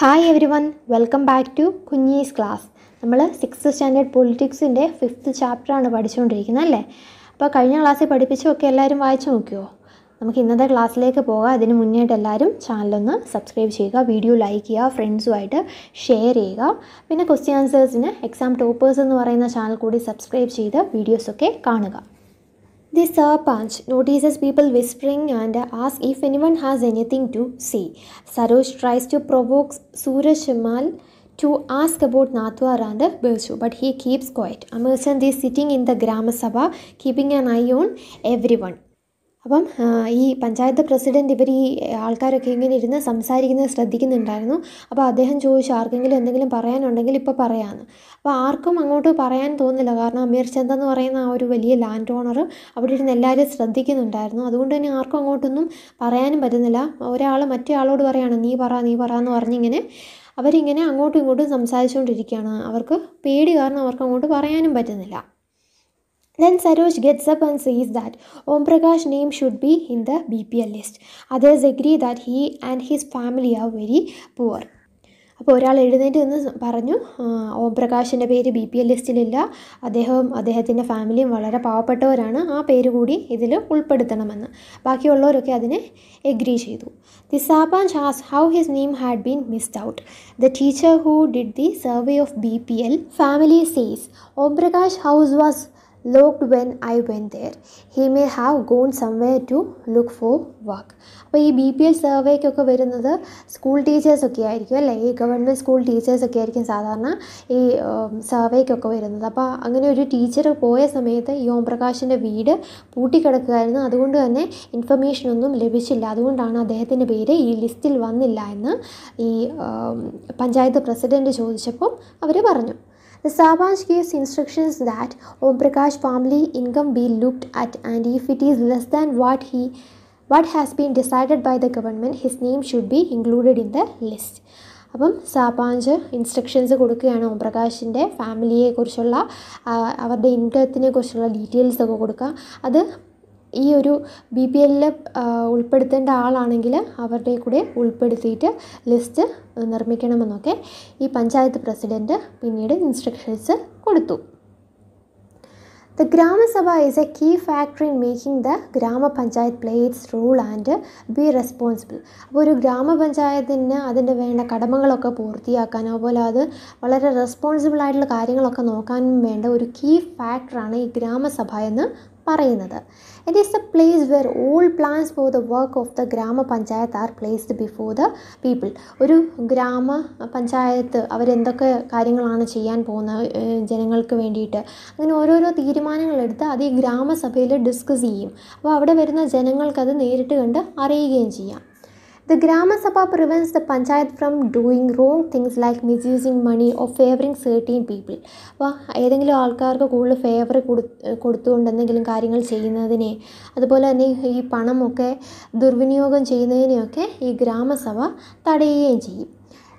Hi everyone welcome back to Kunjees class നമ്മൾ sixth standard പൊളിറ്റിക്സിൻ്റെ fifth ചാപ്റ്ററാണ് പഠിച്ചുകൊണ്ടിരിക്കുന്നത് അല്ലേ അപ്പോൾ കഴിഞ്ഞ ക്ലാസ്സിൽ പഠിപ്പിച്ചൊക്കെ എല്ലാവരും വായിച്ചു നോക്കിയോ നമുക്ക് ഇന്നത്തെ ക്ലാസ്സിലേക്ക് പോകാം അതിന് മുന്നേട്ട് എല്ലാവരും ചാനലൊന്ന് സബ്സ്ക്രൈബ് ചെയ്യുക വീഡിയോ ലൈക്ക് ചെയ്യുക ഫ്രണ്ട്സുമായിട്ട് ഷെയർ ചെയ്യുക പിന്നെ ക്വസ്റ്റ്യൻ ആൻസേഴ്സിന് എക്സാം ടോപ്പേഴ്സ് എന്ന് പറയുന്ന ചാനൽ കൂടി സബ്സ്ക്രൈബ് ചെയ്ത് വീഡിയോസൊക്കെ കാണുക The serpent notices people whispering and asks if anyone has anything to say. Saroj tries to provoke Surajmal to ask about Nathwar and Birsu, but he keeps quiet. Amerchand is sitting in the Gram Sabha, keeping an eye on everyone. അപ്പം ഈ panchayat president ഇവർ ഈ ആൾക്കാരൊക്കെ ഇങ്ങനെ ഇരുന്ന് സംസാരിക്കുന്നത് ശ്രദ്ധിക്കുന്നുണ്ടായിരുന്നു അപ്പോൾ അദ്ദേഹം ചോദിച്ചു ആർക്കെങ്കിലും എന്തെങ്കിലും പറയാനുണ്ടെങ്കിൽ ഇപ്പോൾ പറയാമെന്ന് അപ്പോൾ ആർക്കും അങ്ങോട്ട് പറയാൻ തോന്നില്ല കാരണം അമീർ ചന്ത് എന്ന് പറയുന്ന ആ ഒരു വലിയ ലാൻഡ് ഓണർ അവിടെ ഇരുന്ന് എല്ലാവരും ശ്രദ്ധിക്കുന്നുണ്ടായിരുന്നു അതുകൊണ്ട് തന്നെ ആർക്കും അങ്ങോട്ടൊന്നും പറയാനും പറ്റുന്നില്ല ഒരാൾ മറ്റേ ആളോട് പറയാണ് നീ പറ നീ പറ എന്ന് പറഞ്ഞിങ്ങനെ അവരിങ്ങനെ അങ്ങോട്ടും ഇങ്ങോട്ടും സംസാരിച്ചുകൊണ്ടിരിക്കുകയാണ് അവർക്ക് പേടി കാരണം അവർക്ക് അങ്ങോട്ട് പറയാനും പറ്റുന്നില്ല Then Saroj gets up and says that Om Prakash's name should be in the BPL list. Others agree that he and his family are very poor. അപ്പോൾ ഒരാൾ എഴുന്നേറ്റ് നിന്ന് പറഞ്ഞു ഓം പ്രകാശിൻ്റെ പേര് ബി പി എൽ ലിസ്റ്റിലില്ല അദ്ദേഹവും അദ്ദേഹത്തിൻ്റെ ഫാമിലിയും വളരെ പാവപ്പെട്ടവരാണ് ആ പേര് കൂടി ഇതിൽ ഉൾപ്പെടുത്തണമെന്ന് ബാക്കിയുള്ളവരൊക്കെ അതിനെ എഗ്രി ചെയ്തു ദി സാബാൻ ഷാസ് how his name had been missed out the teacher who did the survey of B P L family says Om Prakash house was locked when I went there he may have gone somewhere to look for work അപ്പോൾ ഈ B P L സർവേക്കൊക്കെ വരുന്നത് school ടീച്ചേഴ്സൊക്കെ ആയിരിക്കും അല്ലേ ഈ government school ടീച്ചേഴ്സൊക്കെ ആയിരിക്കും സാധാരണ ഈ സർവേക്കൊക്കെ വരുന്നത് അപ്പോൾ അങ്ങനെ ഒരു ടീച്ചർ പോയ സമയത്ത് ഈ ഓം പ്രകാശിൻ്റെ വീട് പൂട്ടിക്കിടക്കുകയായിരുന്നു അതുകൊണ്ട് തന്നെ ഇൻഫർമേഷനൊന്നും ലഭിച്ചില്ല അതുകൊണ്ടാണ് അദ്ദേഹത്തിൻ്റെ പേര് ഈ ലിസ്റ്റിൽ വന്നില്ല എന്ന് ഈ പഞ്ചായത്ത് പ്രസിഡൻറ്റ് ചോദിച്ചപ്പോൾ അവർ പറഞ്ഞു The Sabaj gives instructions that Om Prakash family income be looked at and if it is less than what he what has been decided by the government his name should be included in the list അപ്പം സാപാഞ്ച് instructions കൊടുക്കുകയാണ് ഓം പ്രകാശിൻ്റെ ഫാമിലിയെക്കുറിച്ചുള്ള അവരുടെ ഇൻകത്തിനെ കുറിച്ചുള്ള details ഒക്കെ കൊടുക്കുക അത് ഈ ഒരു B P എല്ലിൽ ഉൾപ്പെടുത്തേണ്ട ആളാണെങ്കിൽ അവരുടെ കൂടെ ഉൾപ്പെടുത്തിയിട്ട് ലിസ്റ്റ് നിർമ്മിക്കണമെന്നൊക്കെ ഈ പഞ്ചായത്ത് പ്രസിഡൻറ്റ് പിന്നീട് ഇൻസ്ട്രക്ഷൻസ് കൊടുത്തു the Gram Sabha is a key factory in making the Gram Panchayat play its role and be responsible അപ്പോൾ ഒരു ഗ്രാമപഞ്ചായത്തിന് അതിൻ്റെ വേണ്ട കടമകളൊക്കെ പൂർത്തിയാക്കാൻ അതുപോലെ അത് വളരെ റെസ്പോൺസിബിൾ ആയിട്ടുള്ള കാര്യങ്ങളൊക്കെ നോക്കാനും വേണ്ട ഒരു കീ ഫാക്ടറാണ് ഈ ഗ്രാമസഭ എന്ന് പറയുന്നത് it is a place where all plans for the work of the Gram Panchayat are placed before the people ഒരു ഗ്രാമ പഞ്ചായത്ത് അവരെന്തൊക്കെ കാര്യങ്ങളാണ് ചെയ്യാൻ പോകുന്നത് ജനങ്ങൾക്ക് വേണ്ടിയിട്ട് അങ്ങനെ ഓരോരോ തീരുമാനങ്ങൾ എടുത്ത് അത് ഈ ഗ്രാമസഭയിൽ ഡിസ്കസ് ചെയ്യും അപ്പോൾ അവിടെ വരുന്ന ജനങ്ങൾക്കത് നേരിട്ട് കണ്ട് അറിയുകയും ചെയ്യാം The Gram Sabha prevents the panchayat from doing wrong things like misusing money or favouring certain people അപ്പോൾ ഏതെങ്കിലും ആൾക്കാർക്ക് കൂടുതൽ ഫേവർ കൊടു കൊടുത്തുകൊണ്ട് എന്തെങ്കിലും കാര്യങ്ങൾ ചെയ്യുന്നതിനെ അതുപോലെ തന്നെ ഈ പണമൊക്കെ ദുർവിനിയോഗം ചെയ്യുന്നതിനെയൊക്കെ ഈ ഗ്രാമസഭ തടയുകയും ചെയ്യും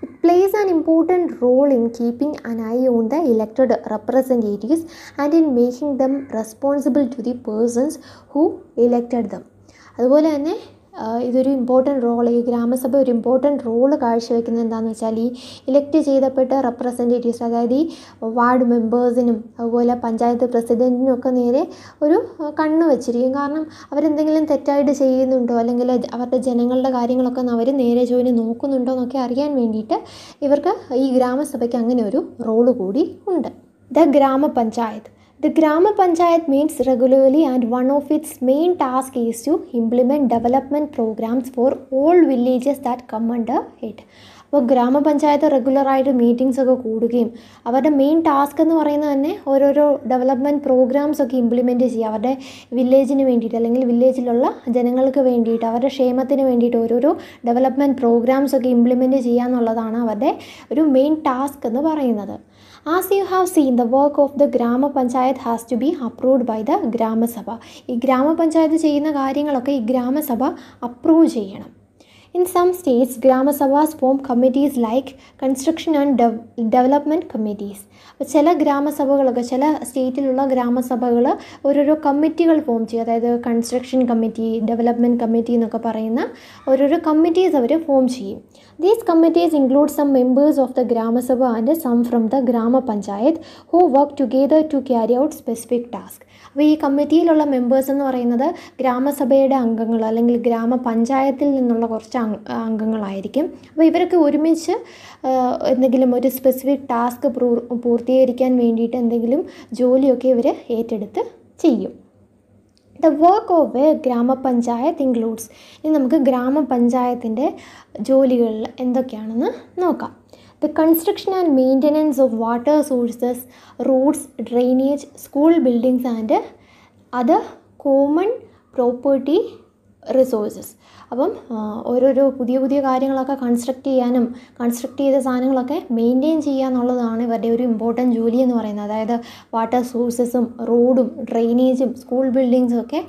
it plays an important role in keeping an eye on the elected representatives and in making them responsible to the persons who elected them അതുപോലെ തന്നെ ഇതൊരു ഇമ്പോർട്ടൻറ്റ് റോൾ ഈ ഗ്രാമസഭ ഒരു ഇമ്പോർട്ടൻറ്റ് റോൾ കാഴ്ചവെക്കുന്നത് എന്താണെന്ന് വെച്ചാൽ ഈ ഇലക്റ്റ് ചെയ്തപ്പെട്ട റെപ്രസെൻറ്റേറ്റീവ്സ് അതായത് ഈ വാർഡ് മെമ്പേഴ്സിനും അതുപോലെ പഞ്ചായത്ത് പ്രസിഡൻറ്റിനും ഒക്കെ നേരെ ഒരു കണ്ണ് വച്ചിരിക്കും കാരണം അവരെന്തെങ്കിലും തെറ്റായിട്ട് ചെയ്യുന്നുണ്ടോ അല്ലെങ്കിൽ അവരുടെ ജനങ്ങളുടെ കാര്യങ്ങളൊക്കെ അവർ നേരെ ജോലി നോക്കുന്നുണ്ടോ എന്നൊക്കെ അറിയാൻ വേണ്ടിയിട്ട് ഇവർക്ക് ഈ ഗ്രാമസഭയ്ക്ക് അങ്ങനെ ഒരു റോള് കൂടി ഉണ്ട് ദ ഗ്രാമപഞ്ചായത്ത് The Grama Panchayat meets regularly and one of its main tasks is to implement development programs for all villages that come under it. അപ്പോൾ ഗ്രാമപഞ്ചായത്ത് റെഗുലറായിട്ട് മീറ്റിംഗ്സ് ഒക്കെ കൂടുകയും അവരുടെ മെയിൻ ടാസ്ക് എന്ന് പറയുന്നത് തന്നെ ഓരോരോ ഡെവലപ്മെൻറ്റ് പ്രോഗ്രാംസ് ഒക്കെ ഇംപ്ലിമെൻറ്റ് ചെയ്യുക അവരുടെ വില്ലേജിന് വേണ്ടിയിട്ട് അല്ലെങ്കിൽ വില്ലേജിലുള്ള ജനങ്ങൾക്ക് വേണ്ടിയിട്ട് അവരുടെ ക്ഷേമത്തിന് വേണ്ടിയിട്ട് ഓരോരോ ഡെവലപ്മെൻറ്റ് പ്രോഗ്രാംസ് ഒക്കെ ഇംപ്ലിമെൻറ്റ് ചെയ്യുക എന്നുള്ളതാണ് അവരുടെ ഒരു മെയിൻ ടാസ്ക് എന്ന് പറയുന്നത് as you have seen the work of the Gram Panchayat has to be approved by the Gram Sabha ഈ ഗ്രാമപഞ്ചായത്ത് ചെയ്യുന്ന കാര്യങ്ങളൊക്കെ ഈ ഗ്രാമസഭ അപ്രൂവ് ചെയ്യണം in some states Gram Sabhas form committees like construction and and de development അപ്പോൾ ചില ഗ്രാമസഭകളൊക്കെ ചില സ്റ്റേറ്റിലുള്ള ഗ്രാമസഭകൾ ഓരോരോ കമ്മിറ്റികൾ ഫോം ചെയ്യും അതായത് കൺസ്ട്രക്ഷൻ കമ്മിറ്റി ഡെവലപ്മെൻറ്റ് കമ്മിറ്റി എന്നൊക്കെ പറയുന്ന ഓരോരോ കമ്മിറ്റീസ് അവർ ഫോം ചെയ്യും These committees include some members of the Grama Sabha and some from the Grama Panchayat who work together to carry out specific tasks. അപ്പോൾ ഈ കമ്മിറ്റിയിലുള്ള മെമ്പേഴ്സ് എന്ന് പറയുന്നത് ഗ്രാമസഭയുടെ അംഗങ്ങൾ അല്ലെങ്കിൽ ഗ്രാമപഞ്ചായത്തിൽ നിന്നുള്ള കുറച്ച് അംഗങ്ങളായിരിക്കും അപ്പോൾ ഇവരൊക്കെ ഒരുമിച്ച് എന്തെങ്കിലും ഒരു സ്പെസിഫിക് ടാസ്ക് പൂർത്തീകരിക്കാൻ വേണ്ടിയിട്ട് എന്തെങ്കിലും ജോലിയൊക്കെ ഇവർ ഏറ്റെടുത്ത് ചെയ്യും the work of a Gram Panchayat includes ഇനി നമുക്ക് ഗ്രാമപഞ്ചായത്തിൻ്റെ ജോലികളിൽ എന്തൊക്കെയാണെന്ന് നോക്കാം the construction and maintenance of water sources roads drainage school buildings and other common property resources അപ്പം ഓരോരോ പുതിയ പുതിയ കാര്യങ്ങളൊക്കെ കൺസ്ട്രക്ട് ചെയ്യാനും കൺസ്ട്രക്ട് ചെയ്ത സാധനങ്ങളൊക്കെ മെയിൻറ്റെയിൻ ചെയ്യുക എന്നുള്ളതാണ് ഇവരുടെ ഒരു ഇമ്പോർട്ടൻറ്റ് ജോലി എന്ന് പറയുന്നത് അതായത് വാട്ടർ സോഴ്സസും റോഡും ഡ്രെയിനേജും സ്കൂൾ ബിൽഡിങ്സും ഒക്കെ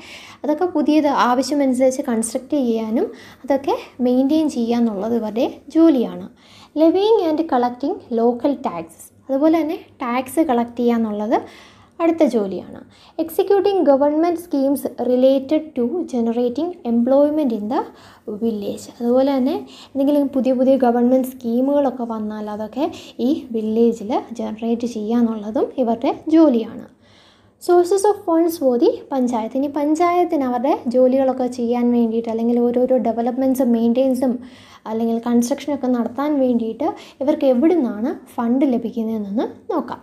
അതൊക്കെ പുതിയത് ആവശ്യമനുസരിച്ച് കൺസ്ട്രക്ട് ചെയ്യാനും അതൊക്കെ മെയിൻറ്റെയിൻ ചെയ്യുക എന്നുള്ളത് ഇവരുടെ ജോലിയാണ് levying and collecting local taxes അതുപോലെ തന്നെ ടാക്സ് കളക്ട് ചെയ്യുക എന്നുള്ളത് അടുത്ത ജോലിയാണ് executing government schemes related to generating employment in the village അതുപോലെ തന്നെ എന്തെങ്കിലും പുതിയ പുതിയ ഗവൺമെൻറ് സ്കീമുകളൊക്കെ വന്നാൽ അതൊക്കെ ഈ വില്ലേജിൽ ജനറേറ്റ് ചെയ്യുക എന്നുള്ളതും ഇവരുടെ ജോലിയാണ് സോഴ്സസ് ഓഫ് ഫണ്ട്സ് ഓതി പഞ്ചായത്ത് ഇനി പഞ്ചായത്തിന് അവരുടെ ജോലികളൊക്കെ ചെയ്യാൻ വേണ്ടിയിട്ട് അല്ലെങ്കിൽ ഓരോരോ ഡെവലപ്മെൻറ്റ്സും മെയിൻറ്റെയിൻസും അല്ലെങ്കിൽ കൺസ്ട്രക്ഷനൊക്കെ നടത്താൻ വേണ്ടിയിട്ട് ഇവർക്ക് എവിടെ നിന്നാണ് ഫണ്ട് ലഭിക്കുന്നതെന്നൊന്ന് നോക്കാം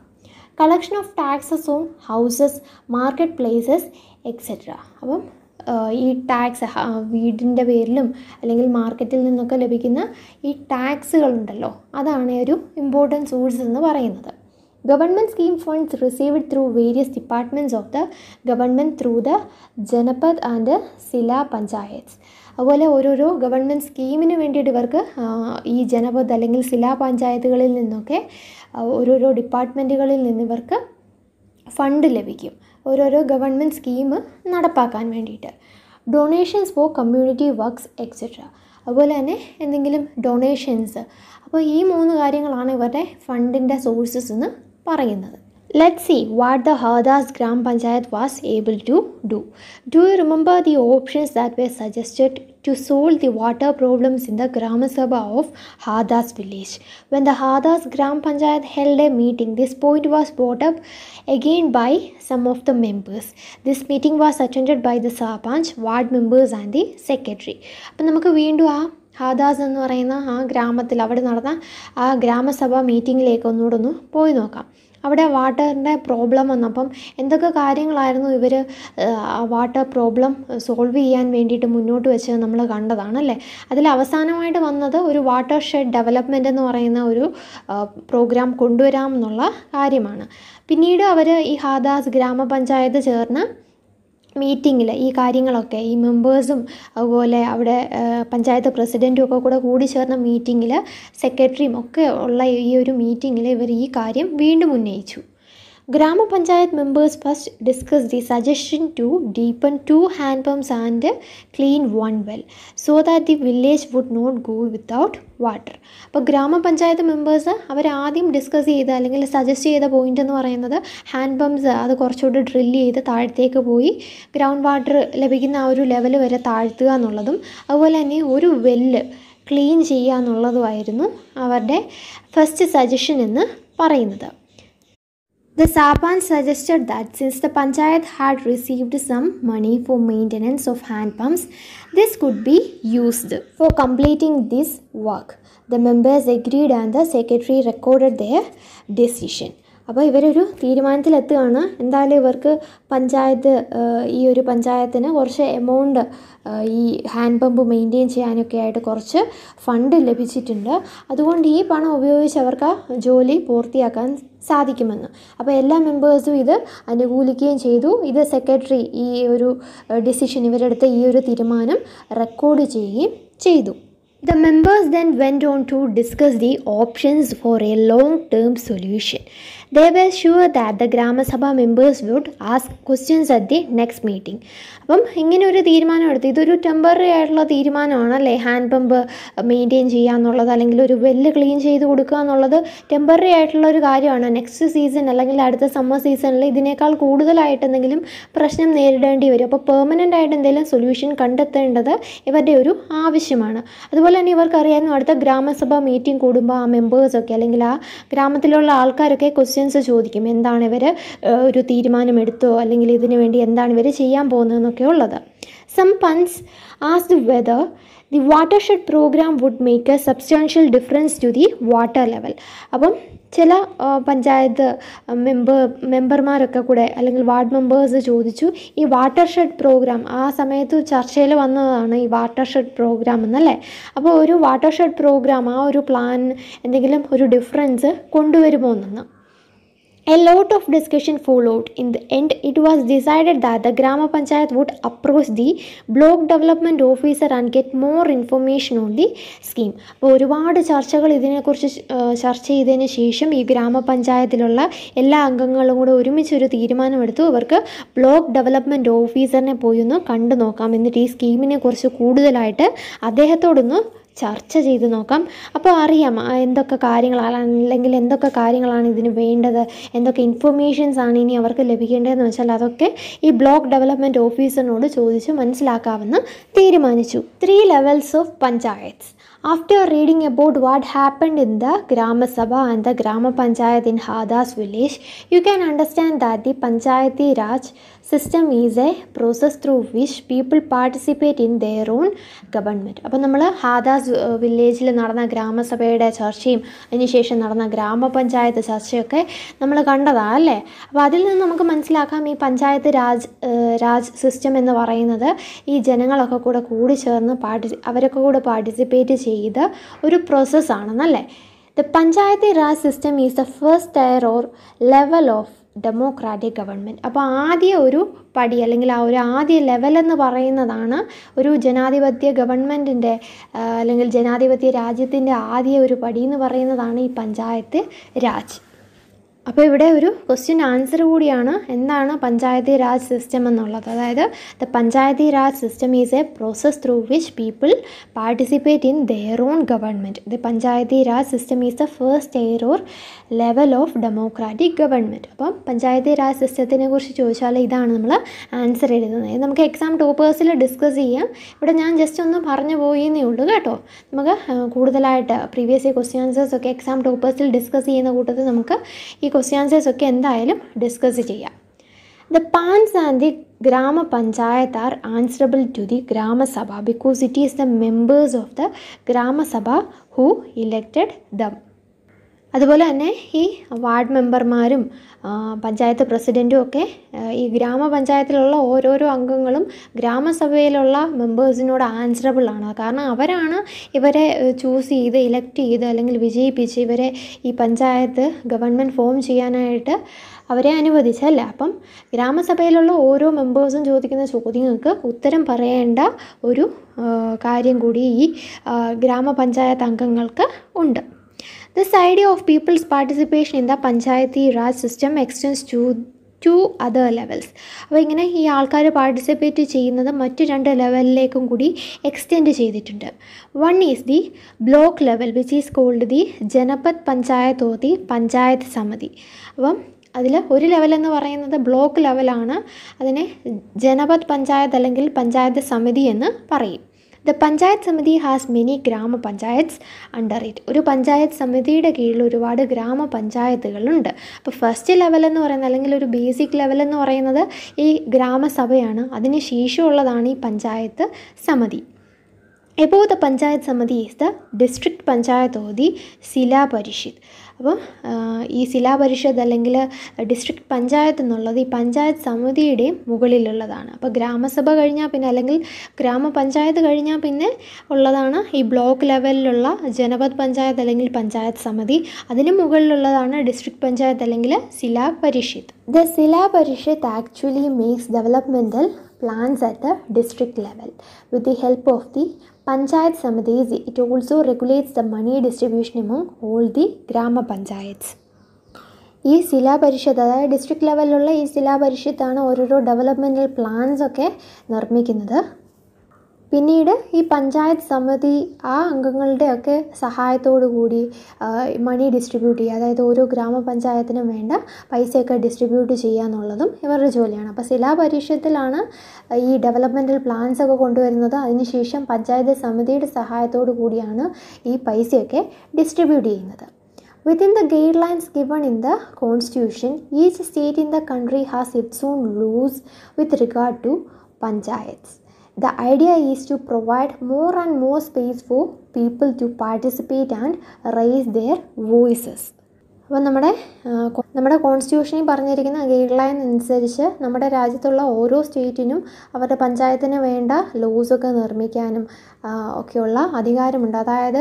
collection of taxes on houses market places etcetera അപ്പം ഈ ടാക്സ് വീടിൻ്റെ പേരിലും അല്ലെങ്കിൽ മാർക്കറ്റിൽ നിന്നൊക്കെ ലഭിക്കുന്ന ഈ ടാക്സുകളുണ്ടല്ലോ അതാണ് ഒരു ഇമ്പോർട്ടൻറ്റ് സോഴ്സ് എന്ന് പറയുന്നത് government scheme funds received through various departments of the government through the Janpad and Zila panchayats അതുപോലെ ഓരോരോ ഗവൺമെൻറ് സ്കീമിന് വേണ്ടിയിട്ട് ഇവർക്ക് ഈ ജനപദ് അല്ലെങ്കിൽ സിലാ പഞ്ചായത്തുകളിൽ നിന്നൊക്കെ ഓരോരോ ഡിപ്പാർട്ട്മെൻറ്റുകളിൽ നിന്നിവർക്ക് ഫണ്ട് ലഭിക്കും ഓരോരോ ഗവൺമെൻറ് സ്കീം നടപ്പാക്കാൻ വേണ്ടിയിട്ട് donations for community works etcetera അതുപോലെ തന്നെ എന്തെങ്കിലും ഡൊണേഷൻസ് അപ്പോൾ ഈ മൂന്ന് കാര്യങ്ങളാണ് ഇവരുടെ ഫണ്ടിൻ്റെ സോഴ്സസ് എന്ന് പറയുന്നത് Let's see what the Hardas Gram Panchayat was able to do. Do you remember the options that were suggested to solve the water problems in the Gram Sabha of Hardas village? When the Hardas Gram Panchayat held a meeting, this point was brought up again by some of the members. This meeting was attended by the Sarpanch, ward members and the secretary. ഹാദാസ് എന്ന് പറയുന്ന ആ ഗ്രാമത്തിൽ അവിടെ നടന്ന ആ ഗ്രാമസഭാ മീറ്റിങ്ങിലേക്ക് ഒന്നുകൂടെ ഒന്ന് പോയി നോക്കാം അവിടെ വാട്ടറിൻ്റെ പ്രോബ്ലം അപ്പം എന്തൊക്കെ കാര്യങ്ങളായിരുന്നു ഇവർ ആ വാട്ടർ പ്രോബ്ലം സോൾവ് ചെയ്യാൻ വേണ്ടിയിട്ട് മുന്നോട്ട് വെച്ചത് നമ്മൾ കണ്ടതാണ് അല്ലേ അതിൽ അവസാനമായിട്ട് വന്നത് ഒരു വാട്ടർ ഷെഡ് ഡെവലപ്മെൻ്റ് എന്ന് പറയുന്ന ഒരു പ്രോഗ്രാം കൊണ്ടുവരാം എന്നുള്ള കാര്യമാണ് പിന്നീട് അവർ ഈ ഹാദാസ് ഗ്രാമപഞ്ചായത്ത് ചേർന്ന് മീറ്റിങ്ങിൽ ഈ കാര്യങ്ങളൊക്കെ ഈ മെമ്പേഴ്സും അതുപോലെ അവിടെ പഞ്ചായത്ത് പ്രസിഡൻറ്റും ഒക്കെ കൂടെ കൂടി ചേർന്ന മീറ്റിങ്ങിൽ സെക്രട്ടറിയും ഒക്കെ ഉള്ള ഈ ഒരു മീറ്റിങ്ങിൽ ഇവർ ഈ കാര്യം വീണ്ടും ഉന്നയിച്ചു Gram Panchayat members first discuss the suggestion to deepen two hand pumps and clean one well so that the village would not go without water അപ്പോൾ ഗ്രാമപഞ്ചായത്ത് മെമ്പേഴ്സ് അവർ ആദ്യം ഡിസ്കസ് ചെയ്ത അല്ലെങ്കിൽ സജസ്റ്റ് ചെയ്ത പോയിന്റ് എന്ന് പറയുന്നത് ഹാൻഡ് പമ്പ്സ് അത് കുറച്ചുകൂടി ഡ്രില്ല് ചെയ്ത് താഴത്തേക്ക് പോയി ഗ്രൗണ്ട് വാട്ടർ ലഭിക്കുന്ന ആ ഒരു ലെവൽ വരെ താഴ്ത്തുക എന്നുള്ളതും അതുപോലെ തന്നെ ഒരു വെല്ല് ക്ലീൻ ചെയ്യുക എന്നുള്ളതുമായിരുന്നു അവരുടെ ഫസ്റ്റ് സജഷൻ എന്ന് പറയുന്നത് The Sapan suggested that since the panchayat had received some money for maintenance of hand pumps, this could be used for completing this work. The members agreed and the secretary recorded their decision. അപ്പോൾ ഇവരൊരു തീരുമാനത്തിലെത്തുകയാണ് എന്തായാലും ഇവർക്ക് പഞ്ചായത്ത് ഈ ഒരു പഞ്ചായത്തിന് കുറച്ച് amount ഈ hand pump maintain ചെയ്യാനൊക്കെ ആയിട്ട് കുറച്ച് ഫണ്ട് ലഭിച്ചിട്ടുണ്ട് അതുകൊണ്ട് ഈ പണം ഉപയോഗിച്ച് അവർക്ക് ജോലി പൂർത്തിയാക്കാൻ സാധിക്കുമെന്ന് അപ്പോൾ എല്ലാ മെമ്പേഴ്സും ഇത് അനുകൂലിക്കുകയും ചെയ്തു ഇത് സെക്രട്ടറി ഈ ഒരു ഡിസിഷൻ ഇവരെടുത്ത് ഈ ഒരു തീരുമാനം റെക്കോർഡ് ചെയ്യുകയും ചെയ്തു The members then went on to discuss the options for a long term solution. They were sure that the Gramasabha members would ask questions at the next meeting അപ്പം ഇങ്ങനെ ഒരു തീരുമാനം എടുത്തു ഇതൊരു ടെമ്പററി ആയിട്ടുള്ള തീരുമാനമാണ് അല്ലേ ഹാൻഡ് പമ്പ് മെയിൻറ്റെയിൻ ചെയ്യുക എന്നുള്ളത് അല്ലെങ്കിൽ ഒരു വെല്ല് ക്ലീൻ ചെയ്ത് കൊടുക്കുക എന്നുള്ളത് ടെമ്പററി ആയിട്ടുള്ള ഒരു കാര്യമാണ് നെക്സ്റ്റ് സീസൺ അല്ലെങ്കിൽ അടുത്ത സമ്മർ സീസണിൽ ഇതിനേക്കാൾ കൂടുതലായിട്ട് എന്തെങ്കിലും പ്രശ്നം നേരിടേണ്ടി വരും അപ്പോൾ പെർമനൻ്റ് ആയിട്ട് എന്തെങ്കിലും സൊല്യൂഷൻ കണ്ടെത്തേണ്ടത് ഇവരുടെ ഒരു ആവശ്യമാണ് അതുപോലെ തന്നെ ഇവർക്കറിയാവുന്ന അടുത്ത ഗ്രാമസഭ മീറ്റിംഗ് കൂടുമ്പോൾ ആ മെമ്പേഴ്സൊക്കെ അല്ലെങ്കിൽ ആ ഗ്രാമത്തിലുള്ള ആൾക്കാരൊക്കെ ക്വസ്റ്റ്യൻ ക്വസ്റ്റ്യൻസ് ചോദിക്കും എന്താണ് ഇവർ ഒരു തീരുമാനമെടുത്തോ അല്ലെങ്കിൽ ഇതിനു വേണ്ടി എന്താണ് ഇവർ ചെയ്യാൻ പോകുന്നതെന്നൊക്കെ ഉള്ളത് some persons as asked whether the watershed programme would make a substantial difference to the water level അപ്പം ചില പഞ്ചായത്ത് മെമ്പർ മെമ്പർമാരൊക്കെ കൂടെ അല്ലെങ്കിൽ വാർഡ് മെമ്പേഴ്സ് ചോദിച്ചു ഈ വാട്ടർ ഷെഡ് പ്രോഗ്രാം ആ സമയത്ത് ചർച്ചയിൽ വന്നതാണ് ഈ വാട്ടർ ഷെഡ് പ്രോഗ്രാം എന്നല്ലേ അപ്പോൾ ഒരു വാട്ടർ ഷെഡ് പ്രോഗ്രാം ആ ഒരു പ്ലാൻ എന്തെങ്കിലും ഒരു ഡിഫറൻസ് കൊണ്ടുവരുമോ എന്നാണ് A lot of discussion followed. In the end, it was decided that the Grama Panchayat would approach the block development officer and get more information on the scheme. അപ്പോൾ ഒരുപാട് ചർച്ചകൾ ഇതിനെക്കുറിച്ച് ചർച്ച ചെയ്തതിന് ശേഷം ഈ ഗ്രാമപഞ്ചായത്തിലുള്ള എല്ലാ അംഗങ്ങളും കൂടെ ഒരുമിച്ച് ഒരു തീരുമാനമെടുത്തു അവർക്ക് ബ്ലോക്ക് ഡെവലപ്മെൻറ്റ് ഓഫീസറിനെ പോയി ഒന്ന് കണ്ടു നോക്കാം എന്നിട്ട് ഈ സ്കീമിനെ കുറിച്ച് കൂടുതലായിട്ട് അദ്ദേഹത്തോടൊന്ന് ചർച്ച ചെയ്ത് നോക്കാം അപ്പോൾ അറിയാം എന്തൊക്കെ കാര്യങ്ങളാണ് അല്ലെങ്കിൽ എന്തൊക്കെ കാര്യങ്ങളാണ് ഇതിന് വേണ്ടത് എന്തൊക്കെ ഇൻഫർമേഷൻസ് ആണ് ഇനി അവർക്ക് ലഭിക്കേണ്ടതെന്ന് വെച്ചാൽ അതൊക്കെ ഈ ബ്ലോക്ക് ഡെവലപ്മെൻറ്റ് ഓഫീസറിനോട് ചോദിച്ച് മനസ്സിലാക്കാമെന്ന് തീരുമാനിച്ചു three levels of panchayat after reading about what happened in the Gram Sabha and the Gram Panchayat in Hardas village you can understand that the Panchayati Raj system is a process through which people participate in their own government അപ്പോൾ നമ്മൾ ഹാദാസ് വില്ലേജിൽ നടന്ന ഗ്രാമസഭയുടെ ചർച്ചയും അതിനുശേഷം നടന്ന ഗ്രാമപഞ്ചായത്ത് ചർച്ചയൊക്കെ നമ്മൾ കണ്ടതാണ് അല്ലേ അപ്പോൾ അതിൽ നിന്ന് നമുക്ക് മനസ്സിലാക്കാം ഈ പഞ്ചായത്ത് രാജ് രാജ് സിസ്റ്റം എന്ന് പറയുന്നത് ഈ ജനങ്ങളൊക്കെ കൂടെ കൂടി ചേർന്ന് പാർട്ടി അവരൊക്കെ കൂടെ പാർട്ടിസിപ്പേറ്റ് ചെയ്ത് ഒരു പ്രോസസ്സാണെന്നല്ലേ the Panchayati Raj system is the first tier or level of democratic government അപ്പോൾ ആദ്യ ഒരു പടി അല്ലെങ്കിൽ ആ ഒരു ആദ്യ ലെവലെന്ന് പറയുന്നതാണ് ഒരു ജനാധിപത്യ ഗവൺമെൻറ്റിൻ്റെ അല്ലെങ്കിൽ ജനാധിപത്യ രാജ്യത്തിൻ്റെ ആദ്യ ഒരു പടി എന്ന് പറയുന്നതാണ് ഈ പഞ്ചായത്ത് രാജ് അപ്പോൾ ഇവിടെ ഒരു ക്വസ്റ്റ്യൻ ആൻസർ കൂടിയാണ് എന്താണ് പഞ്ചായത്തി രാജ് സിസ്റ്റം എന്നുള്ളത് അതായത് the Panchayati Raj system is a process through which people participate in their own government the Panchayati Raj system is the first tier or level of democratic government അപ്പം പഞ്ചായത്തി രാജ് സിസ്റ്റത്തിനെ കുറിച്ച് ചോദിച്ചാൽ ഇതാണ് നമ്മൾ ആൻസർ എഴുതുന്നത് നമുക്ക് എക്സാം ടോപ്പേഴ്സിൽ ഡിസ്കസ് ചെയ്യാം ഇവിടെ ഞാൻ ജസ്റ്റ് ഒന്ന് പറഞ്ഞു പോയെന്നേ ഉള്ളൂ കേട്ടോ നമുക്ക് കൂടുതലായിട്ട് പ്രീവിയസ് ക്വസ്റ്റ്യൻ ആൻസേഴ്സ് ഒക്കെ എക്സാം ടോപ്പേഴ്സിൽ ഡിസ്കസ് ചെയ്യുന്ന കൂട്ടത്തിൽ നമുക്ക് ഈ ക്വസ്റ്റ്യാൻസേഴ്സ് ഒക്കെ എന്തായാലും ഡിസ്കസ് ചെയ്യാം the panches and the panchayat are answerable to the gram sabha because it is the members of the gram sabha who elected them അതുപോലെ തന്നെ ഈ വാർഡ് മെമ്പർമാരും പഞ്ചായത്ത് പ്രസിഡൻറ്റും ഒക്കെ ഈ ഗ്രാമപഞ്ചായത്തിലുള്ള ഓരോരോ അംഗങ്ങളും ഗ്രാമസഭയിലുള്ള മെമ്പേഴ്സിനോട് ആൻസറബിൾ ആണ് കാരണം അവരാണ് ഇവരെ ചൂസ് ചെയ്ത് ഇലക്ട് ചെയ്ത് അല്ലെങ്കിൽ വിജയിപ്പിച്ച് ഇവരെ ഈ പഞ്ചായത്ത് ഗവൺമെൻറ് ഫോം ചെയ്യാനായിട്ട് അവരെ അനുവദിച്ചല്ലേ അപ്പം ഗ്രാമസഭയിലുള്ള ഓരോ മെമ്പേഴ്സും ചോദിക്കുന്ന ചോദ്യങ്ങൾക്ക് ഉത്തരം പറയേണ്ട ഒരു കാര്യം കൂടി ഈ ഗ്രാമപഞ്ചായത്ത് അംഗങ്ങൾക്ക് ഉണ്ട് this idea of people's participation in the Panchayati Raj system extends to to other levels അപ്പോൾ ഇങ്ങനെ ഈ ആൾക്കാർ പാർട്ടിസിപ്പേറ്റ് ചെയ്യുന്നത് മറ്റു രണ്ട് ലെവലിലേക്കും കൂടി എക്സ്റ്റെൻഡ് ചെയ്തിട്ടുണ്ട് one is the block level which is called the janpad panchayat or the panchayat samiti അപ്പം അതിൽ ഒരു ലെവൽ എന്ന് പറയുന്നത് ബ്ലോക്ക് ലെവലാണ് അതിനെ ജനപത് പഞ്ചായത്ത് അല്ലെങ്കിൽ പഞ്ചായത്ത് സമിതി എന്ന് പറയും the panchayat samiti has many gram panchayats under it ഒരു പഞ്ചായത്ത് സമിതിയുടെ കീഴിൽ ഒരുപാട് ഗ്രാമപഞ്ചായത്തുകളുണ്ട് അപ്പോൾ ഫസ്റ്റ് ലെവൽ എന്ന് പറയുന്നത് അല്ലെങ്കിൽ ഒരു ബേസിക് ലെവൽ എന്ന് പറയുന്നത് ഈ ഗ്രാമസഭയാണ് അതിന് ശേഷമുള്ളതാണ് ഈ പഞ്ചായത്ത് സമിതി above the panchayat samiti is the district panchayat or the zila parishad അപ്പം ഈ സിലാ പരിഷത്ത് അല്ലെങ്കിൽ ഡിസ്ട്രിക്ട് പഞ്ചായത്ത് എന്നുള്ളത് ഈ പഞ്ചായത്ത് സമിതിയുടെയും മുകളിലുള്ളതാണ് അപ്പോൾ ഗ്രാമസഭ കഴിഞ്ഞാൽ പിന്നെ അല്ലെങ്കിൽ ഗ്രാമപഞ്ചായത്ത് കഴിഞ്ഞാൽ പിന്നെ ഉള്ളതാണ് ഈ ബ്ലോക്ക് ലെവലിലുള്ള ജനപദ് പഞ്ചായത്ത് അല്ലെങ്കിൽ പഞ്ചായത്ത് സമിതി അതിന് മുകളിലുള്ളതാണ് ഡിസ്ട്രിക്ട് പഞ്ചായത്ത് അല്ലെങ്കിൽ zila parishad the zila parishad actually makes developmental plans at the district level. With the help of the Panchayat Samitis, it also regulates the money distribution among all the Grama Panchayats. ഈ ശിലാ പരിഷത്ത് അതായത് ഡിസ്ട്രിക്ട് ലെവലിലുള്ള ഈ ശിലാ പരിഷത്താണ് ഓരോരോ ഡെവലപ്മെൻറ്റൽ പ്ലാൻസ് ഒക്കെ നിർമ്മിക്കുന്നത് പിന്നീട് ഈ പഞ്ചായത്ത് സമിതി ആ അംഗങ്ങളുടെയൊക്കെ സഹായത്തോടു കൂടി മണി ഡിസ്ട്രിബ്യൂട്ട് ചെയ്യുക അതായത് ഓരോ ഗ്രാമപഞ്ചായത്തിനും വേണ്ട പൈസയൊക്കെ ഡിസ്ട്രിബ്യൂട്ട് ചെയ്യുക എന്നുള്ളതും ഇവരുടെ ജോലിയാണ് അപ്പോൾ ശിലാപരീക്ഷത്തിലാണ് ഈ ഡെവലപ്മെൻ്റൽ പ്ലാൻസ് ഒക്കെ കൊണ്ടുവരുന്നത് അതിനുശേഷം പഞ്ചായത്ത് സമിതിയുടെ സഹായത്തോടു കൂടിയാണ് ഈ പൈസയൊക്കെ ഡിസ്ട്രിബ്യൂട്ട് ചെയ്യുന്നത് ദ ഗൈഡ് ലൈൻസ് given in the constitution each state in the country has its own rules with regard to panchayats The idea is to provide more and more space for people to participate and raise their voices. അപ്പോൾ നമ്മുടെ നമ്മുടെ കോൺസ്റ്റിറ്റ്യൂഷനിൽ പറഞ്ഞിരിക്കുന്ന guide line അനുസരിച്ച് നമ്മുടെ രാജ്യത്തുള്ള ഓരോ സ്റ്റേറ്റിനും അവരുടെ പഞ്ചായത്തിന് വേണ്ട ലോസൊക്കെ നിർമ്മിക്കാനും ഒക്കെയുള്ള അധികാരമുണ്ട് അതായത്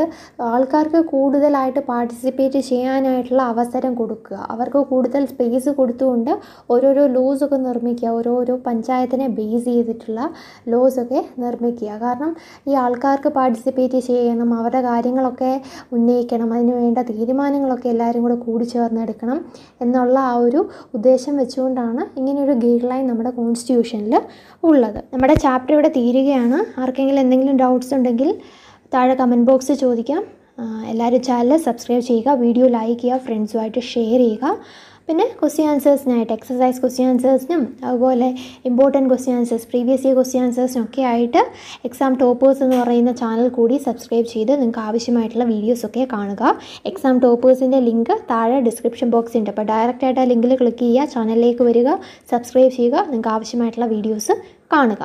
ആൾക്കാർക്ക് കൂടുതലായിട്ട് പാർട്ടിസിപ്പേറ്റ് ചെയ്യാനായിട്ടുള്ള അവസരം കൊടുക്കുക അവർക്ക് കൂടുതൽ സ്പേസ് കൊടുത്തുകൊണ്ട് ഓരോരോ ലോസൊക്കെ നിർമ്മിക്കുക ഓരോരോ പഞ്ചായത്തിനെ ബേസ് ചെയ്തിട്ടുള്ള ലോസൊക്കെ നിർമ്മിക്കുക കാരണം ഈ ആൾക്കാർക്ക് പാർട്ടിസിപ്പേറ്റ് ചെയ്യണം അവരുടെ കാര്യങ്ങളൊക്കെ ഉന്നയിക്കണം അതിന് വേണ്ട തീരുമാനങ്ങളൊക്കെ എല്ലാവരും കൂടെ കൂടി ചേർന്നെടുക്കണം എന്നുള്ള ആ ഒരു ഉദ്ദേശം വെച്ചുകൊണ്ടാണ് ഇങ്ങനെയൊരു ഗൈഡ് ലൈൻ നമ്മുടെ കോൺസ്റ്റിറ്റ്യൂഷനിൽ ഉള്ളത് നമ്മുടെ ചാപ്റ്റർ ഇവിടെ തീരുകയാണ് ആർക്കെങ്കിലും എന്തെങ്കിലും ഡൗട്ട്സ് ഉണ്ടെങ്കിൽ താഴെ കമൻറ്റ് ബോക്സിൽ ചോദിക്കാം എല്ലാവരും ചാനൽ സബ്സ്ക്രൈബ് ചെയ്യുക വീഡിയോ ലൈക്ക് ചെയ്യുക ഫ്രണ്ട്സുമായിട്ട് ഷെയർ ചെയ്യുക പിന്നെ ക്വസ്റ്റ്യൻ ആൻസേഴ്സിനായിട്ട് എക്സസൈസ് ക്വസ്റ്റ്യൻ ആൻസേഴ്സിനും അതുപോലെ important question answers previous year question ആൻസേഴ്സിനും ഒക്കെ ആയിട്ട് എക്സാം ടോപ്പേഴ്സ് എന്ന് പറയുന്ന ചാനൽ കൂടി സബ്സ്ക്രൈബ് ചെയ്ത് നിങ്ങൾക്ക് ആവശ്യമായിട്ടുള്ള വീഡിയോസൊക്കെ കാണുക എക്സാം ടോപ്പേഴ്സിൻ്റെ ലിങ്ക് താഴെ ഡിസ്ക്രിപ്ഷൻ ബോക്സ് ഉണ്ട് അപ്പോൾ ഡയറക്റ്റായിട്ട് ആ ലിങ്കിൽ ക്ലിക്ക് ചെയ്യുക ചാനലിലേക്ക് വരിക സബ്സ്ക്രൈബ് ചെയ്യുക നിങ്ങൾക്ക് ആവശ്യമായിട്ടുള്ള വീഡിയോസ് കാണുക